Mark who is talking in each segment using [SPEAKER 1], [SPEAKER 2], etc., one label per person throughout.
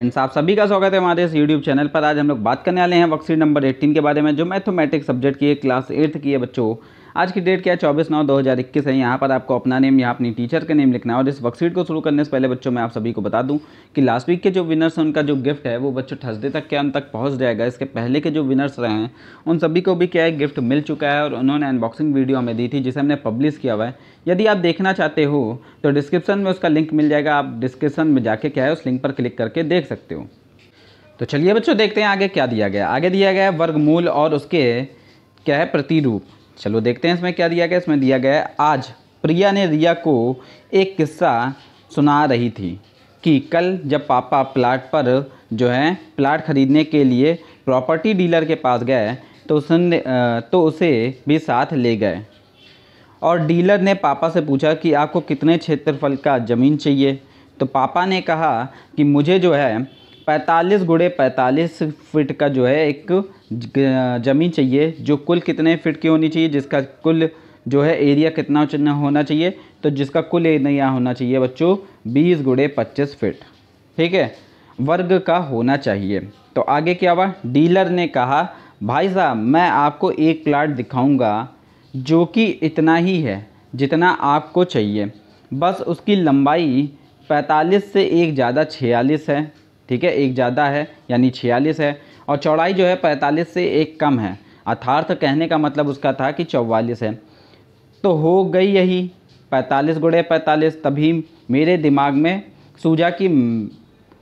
[SPEAKER 1] friends आप सभी का स्वागत है हमारे इस यूट्यूब चैनल पर आज हम लोग बात करने वाले हैं वर्कशीट नंबर 18 के बारे में जो मैथमेटिक्स सब्जेक्ट की है क्लास एट्थ की है बच्चों आज की डेट क्या है चौबीस नौ दो हज़ार इक्कीस है यहाँ पर आपको अपना नेम या अपनी टीचर का नेम लिखना है और इस वर्कशीट को शुरू करने से पहले बच्चों मैं आप सभी को बता दूँ कि लास्ट वीक के जो विनर्स हैं उनका जो गिफ्ट है वो बच्चों थर्सडे तक के अंत तक पहुँच जाएगा इसके पहले के जो विनर्स रहे हैं उन सभी को भी क्या है गिफ्ट मिल चुका है और उन्होंने अनबॉक्सिंग वीडियो हमें दी थी जिसे हमने पब्लिश किया हुआ है यदि आप देखना चाहते हो तो डिस्क्रिप्शन में उसका लिंक मिल जाएगा आप डिस्क्रिप्शन में जाके क्या है उस लिंक पर क्लिक करके देख सकते हो तो चलिए बच्चों देखते हैं आगे क्या दिया गया आगे दिया गया है वर्गमूल और उसके क्या है प्रतिरूप चलो देखते हैं इसमें क्या दिया गया इसमें दिया गया आज प्रिया ने रिया को एक किस्सा सुना रही थी कि कल जब पापा प्लाट पर जो है प्लाट खरीदने के लिए प्रॉपर्टी डीलर के पास गए तो उसने तो उसे भी साथ ले गए और डीलर ने पापा से पूछा कि आपको कितने क्षेत्रफल का ज़मीन चाहिए तो पापा ने कहा कि मुझे जो है पैंतालीस गुड़े पैंतालीस फिट का जो है एक ज़मीन चाहिए जो कुल कितने फिट की होनी चाहिए जिसका कुल जो है एरिया कितना होना चाहिए तो जिसका कुल एरिया होना चाहिए बच्चों बीस गुड़े पच्चीस फिट ठीक है वर्ग का होना चाहिए तो आगे क्या हुआ डीलर ने कहा भाई साहब मैं आपको एक प्लाट दिखाऊंगा जो कि इतना ही है जितना आपको चाहिए बस उसकी लंबाई 45 से एक ज़्यादा 46 है ठीक है एक ज़्यादा है यानी छियालीस है और चौड़ाई जो है पैंतालीस से एक कम है अर्थार्थ कहने का मतलब उसका था कि चौवालीस है तो हो गई यही पैंतालीस गुड़े पैंतालीस तभी मेरे दिमाग में सूझा कि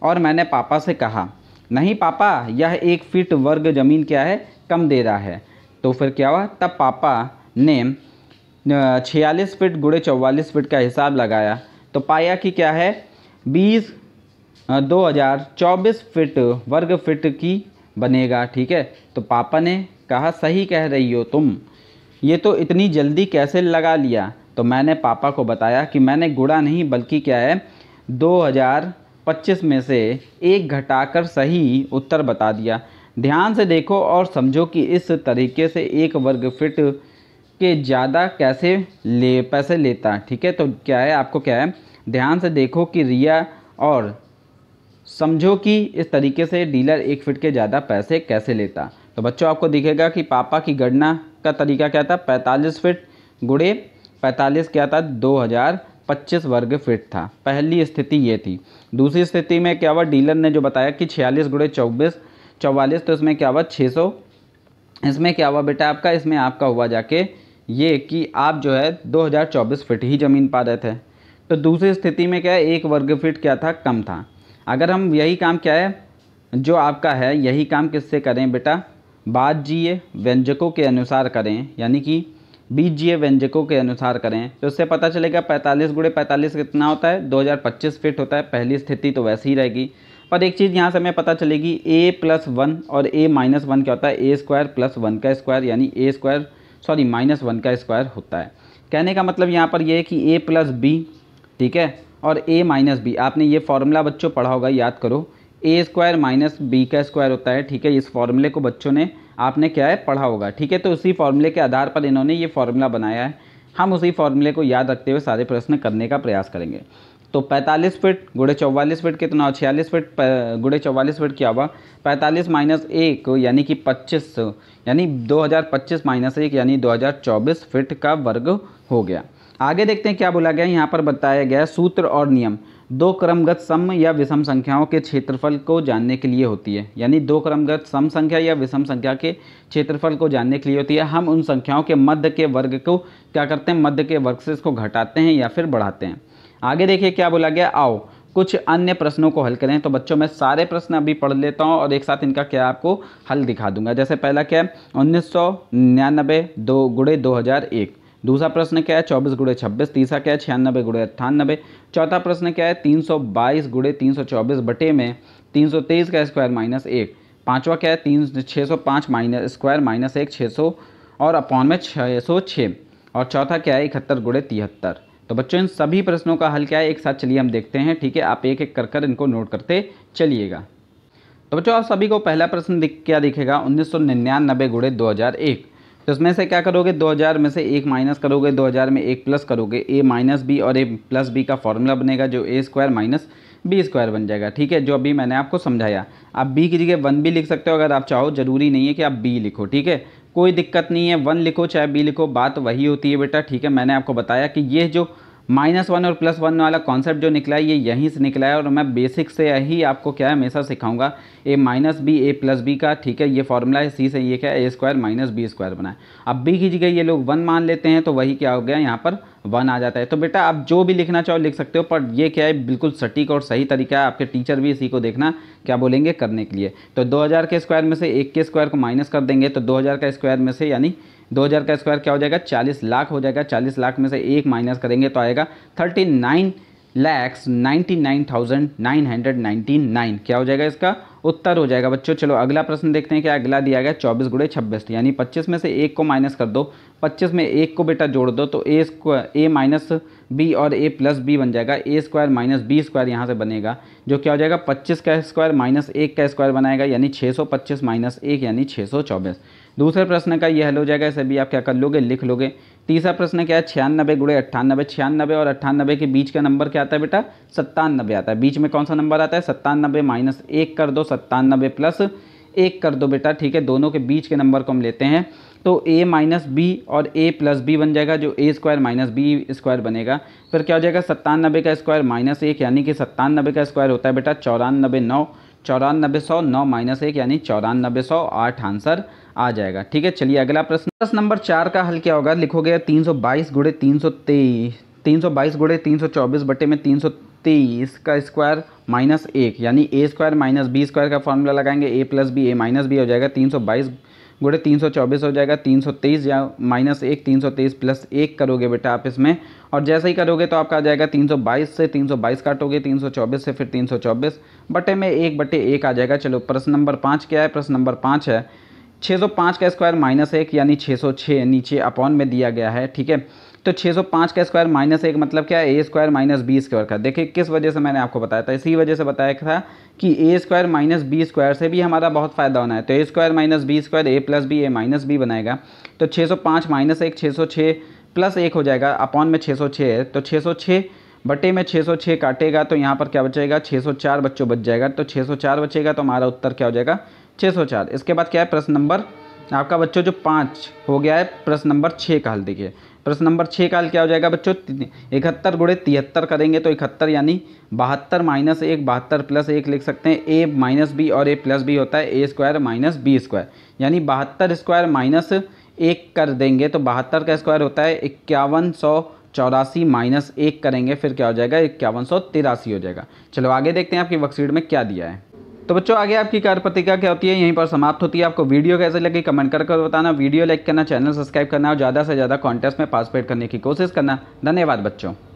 [SPEAKER 1] और मैंने पापा से कहा नहीं पापा यह एक फीट वर्ग ज़मीन क्या है कम दे रहा है तो फिर क्या हुआ तब पापा ने छियालीस फिट गुड़े चौवालीस फिट का हिसाब लगाया तो पाया कि क्या है बीस 2024 फिट वर्ग फिट की बनेगा ठीक है तो पापा ने कहा सही कह रही हो तुम ये तो इतनी जल्दी कैसे लगा लिया तो मैंने पापा को बताया कि मैंने गुड़ा नहीं बल्कि क्या है 2025 में से एक घटाकर सही उत्तर बता दिया ध्यान से देखो और समझो कि इस तरीके से एक वर्ग फिट के ज़्यादा कैसे ले पैसे लेता ठीक है तो क्या है आपको क्या है ध्यान से देखो कि रिया और समझो कि इस तरीके से डीलर एक फिट के ज़्यादा पैसे कैसे लेता तो बच्चों आपको दिखेगा कि पापा की गणना का तरीका क्या था पैंतालीस फिट गुड़े पैंतालीस क्या था दो हज़ार पच्चीस वर्ग फिट था पहली स्थिति ये थी दूसरी स्थिति में क्या हुआ डीलर ने जो बताया कि छियालीस गुड़े चौबीस चौवालीस तो इसमें क्या हुआ छः सौ इसमें क्या हुआ बेटा आपका इसमें आपका हुआ जाके ये कि आप जो है दो हज़ार चौबीस फिट ही ज़मीन पा रहे थे तो दूसरी स्थिति में क्या है एक वर्ग फिट क्या था कम था अगर हम यही काम क्या है जो आपका है यही काम किससे करें बेटा जिए व्यंजकों के अनुसार करें यानी कि बीज जिए व्यंजकों के अनुसार करें तो उससे पता चलेगा 45 गुड़े पैंतालीस कितना होता है 2025 फिट होता है पहली स्थिति तो वैसी ही रहेगी पर एक चीज़ यहाँ से हमें पता चलेगी ए प्लस वन और ए माइनस वन क्या होता है ए स्क्वायर प्लस वन का स्क्वायर यानी A square sorry minus one का स्क्वायर होता है कहने का मतलब यहाँ पर यह है कि ए प्लस बी ठीक है और ए माइनस बी आपने ये फार्मूला बच्चों पढ़ा होगा याद करो ए स्क्वायर माइनस बी का स्क्वायर होता है ठीक है इस फार्मूले को बच्चों ने आपने क्या है पढ़ा होगा ठीक है तो उसी फार्मूले के आधार पर इन्होंने ये फार्मूला बनाया है हम उसी फार्मूले को याद रखते हुए सारे प्रश्न करने का प्रयास करेंगे तो 45 फीट गुड़े चौवालीस फीट कितना छियालीस फीट गुड़े चौवालीस फीट क्या हुआ 45 माइनस एक यानी कि 25 यानी 2025 माइनस एक यानी 2024 फीट का वर्ग हो गया आगे देखते हैं क्या बोला गया यहाँ पर बताया गया सूत्र और नियम दो क्रमगत सम या विषम संख्याओं के क्षेत्रफल को जानने के लिए होती है यानी दो क्रमगत सम संख्या या विषम संख्या के क्षेत्रफल को जानने के लिए होती है हम उन संख्याओं के मध्य के वर्ग को क्या करते हैं मध्य के वर्ग से इसको घटाते हैं या फिर बढ़ाते हैं आगे देखिए क्या बोला गया आओ कुछ अन्य प्रश्नों को हल करें तो बच्चों मैं सारे प्रश्न अभी पढ़ लेता हूँ और एक साथ इनका क्या आपको हल दिखा दूंगा जैसे पहला क्या है उन्नीस सौ निन्यानबे दो गुड़े दो हज़ार एक दूसरा प्रश्न क्या है चौबीस गुड़े छब्बीस तीसरा क्या है छियानबे गुड़े अट्ठानबे चौथा प्रश्न क्या है तीन सौ बाईस गुड़े तीन सौ चौबीस बटे में तीन सौ तेईस का स्क्वायर माइनस एक पाँचवा क्या है तीन छः सौ पाँच माइनस स्क्वायर माइनस एक छः सौ और अपॉन में छः सौ छः और चौथा क्या है इकहत्तर गुड़े तिहत्तर तो बच्चों इन सभी प्रश्नों का हल क्या है एक साथ चलिए हम देखते हैं ठीक है आप एक एक कर कर इनको नोट करते चलिएगा तो बच्चों आप सभी को पहला प्रश्न दिख क्या दिखेगा उन्नीस सौ निन्यानबे गुड़े दो हज़ार एक तो इसमें से क्या करोगे 2000 में से एक माइनस करोगे 2000 में एक प्लस करोगे ए माइनस बी और ए प्लस बी का फॉर्मूला बनेगा जो A square minus B square बन जाएगा ठीक है जो अभी मैंने आपको समझाया आप बी की जगह वन भी लिख सकते हो अगर आप चाहो जरूरी नहीं है कि आप बी लिखो ठीक है कोई दिक्कत नहीं है वन लिखो चाहे बी लिखो बात वही होती है बेटा ठीक है मैंने आपको बताया कि ये जो माइनस वन और प्लस वन वाला कॉन्सेप्ट जो निकला है ये यहीं से निकला है और मैं बेसिक से यही आपको क्या है हमेशा सिखाऊंगा A minus B A plus B का ठीक है ये फॉर्मूला है सी से ये क्या है A square minus B square बनाए अब बी की जगह ये लोग वन मान लेते हैं तो वही क्या हो गया यहाँ पर वन आ जाता है तो बेटा आप जो भी लिखना चाहो लिख सकते हो पर ये क्या है बिल्कुल सटीक और सही तरीका है आपके टीचर भी इसी को देखना क्या बोलेंगे करने के लिए तो हज़ार के स्क्वायर में से एक के स्क्वायर को माइनस कर देंगे तो हज़ार का स्क्वायर में से यानी दो हज़ार का स्क्वायर क्या हो जाएगा चालीस लाख हो जाएगा चालीस लाख में से एक माइनस करेंगे तो आएगा thirty nine lakhs ninety nine thousand nine hundred ninety nine क्या हो जाएगा इसका उत्तर हो जाएगा बच्चों चलो अगला प्रश्न देखते हैं क्या अगला दिया गया चौबीस गुड़े छब्बीस यानी पच्चीस में से एक को माइनस कर दो पच्चीस में एक को बेटा जोड़ दो तो A square A minus B और ए प्लस बी बन जाएगा A square minus B square यहाँ से बनेगा जो क्या हो जाएगा पच्चीस का स्क्वायर माइनस एक का स्क्वायर बनाएगा यानी छः सौ पच्चीस माइनस एक यानी छः सौ चौबीस दूसरे प्रश्न का यह हल हो जाएगा भी आप क्या कर लोगे लिख लोगे तीसरा प्रश्न क्या है छियानबे गुड़े अट्ठानबे छियानबे और अट्ठानबे के बीच का नंबर क्या आता है बेटा सत्तानबे आता है बीच में कौन सा नंबर आता है सत्तानबे माइनस एक कर दो सत्तानबे प्लस एक कर दो बेटा ठीक है दोनों के बीच के नंबर को हम लेते हैं तो a माइनस बी और a प्लस बी बन जाएगा जो A square minus B square बनेगा फिर क्या हो जाएगा सत्तानबे का स्क्वायर माइनस एक यानी कि सत्तानबे का स्क्वायर होता है बेटा चौरानबे नौ चौरानबे सौ नौ माइनस एक यानी चौरानबे सौ आठ आंसर आ जाएगा ठीक है चलिए अगला प्रश्न प्रश्न नंबर चार का हल क्या होगा लिखोगे तीन सौ बाईस गुड़े तीन सौ तेईस तीन सौ बाईस गुड़े तीन सौ चौबीस बटे में तीन सौ तेईस का स्क्वायर माइनस एक यानी A square minus B square का फॉर्मूला लगाएंगे A plus B A minus B हो जाएगा तीन सौ बाईस गुड़े तीन सौ चौबीस हो जाएगा तीन सौ तेईस या माइनस एक तीन सौ तेईस प्लस एक करोगे बेटा आप इसमें और जैसे ही करोगे तो आपका आ जाएगा तीन सौ बाईस से तीन सौ बाईस काटोगे तीन सौ चौबीस से फिर तीन सौ चौबीस बटे में एक बटे एक आ जाएगा चलो प्रश्न नंबर पाँच क्या है प्रश्न नंबर पाँच है 605 का स्क्वायर माइनस एक यानी 606 नीचे अपॉन में दिया गया है ठीक है तो 605 का स्क्वायर माइनस एक मतलब क्या है A square minus B square का देखिए किस वजह से मैंने आपको बताया था इसी वजह से बताया था कि A square minus B square से भी हमारा बहुत फ़ायदा होना है तो A square minus B square A plus B A minus B बनाएगा तो 605 माइनस एक छः प्लस एक हो जाएगा अपॉन में 606 है तो 606 बटे में 606 काटेगा तो यहाँ पर क्या बचेगा छः बच्चों बच जाएगा तो छः बचेगा तो हमारा उत्तर क्या हो जाएगा छः सौ चार इसके बाद क्या है प्रश्न नंबर आपका बच्चों जो पाँच हो गया है प्रश्न नंबर छः का हल देखिए प्रश्न नंबर छः का हल क्या हो जाएगा बच्चों इकहत्तर गुड़े तिहत्तर करेंगे तो इकहत्तर यानी बहत्तर माइनस एक बहत्तर प्लस एक लिख सकते हैं ए माइनस बी और ए प्लस बी होता है A square minus B square यानी बहत्तर स्क्वायर माइनस एक कर देंगे तो बहत्तर का स्क्वायर होता है इक्यावन सौ चौरासी माइनस एक करेंगे फिर क्या हो जाएगा इक्यावन सौ तिरासी हो जाएगा चलो आगे देखते हैं आपकी वर्कशीट में क्या दिया है तो बच्चों आगे आपकी कार्य प्रतिक्रिया क्या होती है यहीं पर समाप्त होती है आपको वीडियो कैसे लगी कमेंट करके कर बताना वीडियो लाइक करना चैनल सब्सक्राइब करना और ज़्यादा से ज़्यादा कॉन्टेस्ट में पार्टिसिपेट करने की कोशिश करना धन्यवाद बच्चों